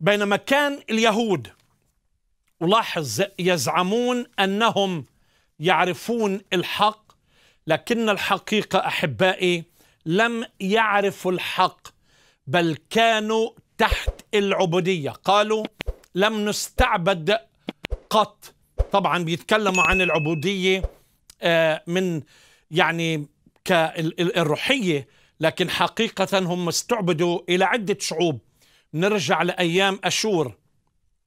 بينما كان اليهود ولاحظ يزعمون انهم يعرفون الحق لكن الحقيقه احبائي لم يعرفوا الحق بل كانوا تحت العبوديه قالوا لم نستعبد قط طبعا بيتكلموا عن العبوديه آه، من يعني كالروحيه لكن حقيقه هم استعبدوا الى عده شعوب نرجع لأيام أشور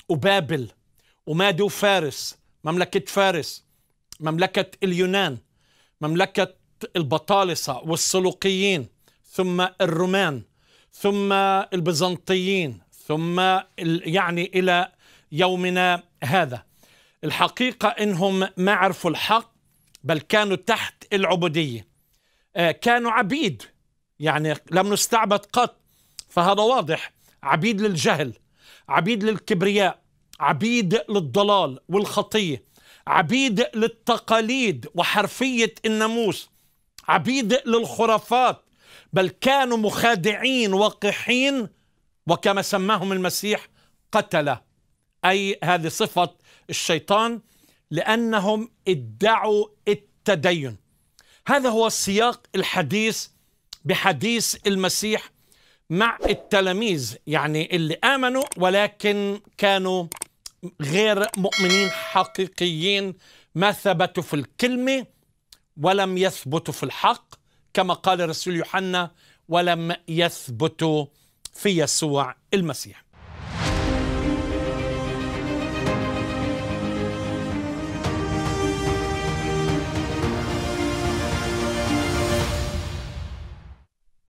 وبابل ومادو فارس مملكة فارس مملكة اليونان مملكة البطالسة والسلوقيين ثم الرومان ثم البيزنطيين ثم يعني إلى يومنا هذا الحقيقة إنهم ما عرفوا الحق بل كانوا تحت العبودية آه، كانوا عبيد يعني لم نستعبد قط فهذا واضح عبيد للجهل عبيد للكبرياء عبيد للضلال والخطيه عبيد للتقاليد وحرفيه الناموس عبيد للخرافات بل كانوا مخادعين وقحين وكما سماهم المسيح قتله اي هذه صفه الشيطان لانهم ادعوا التدين هذا هو السياق الحديث بحديث المسيح مع التلاميذ يعني اللي امنوا ولكن كانوا غير مؤمنين حقيقيين ما ثبتوا في الكلمه ولم يثبتوا في الحق كما قال الرسول يوحنا ولم يثبتوا في يسوع المسيح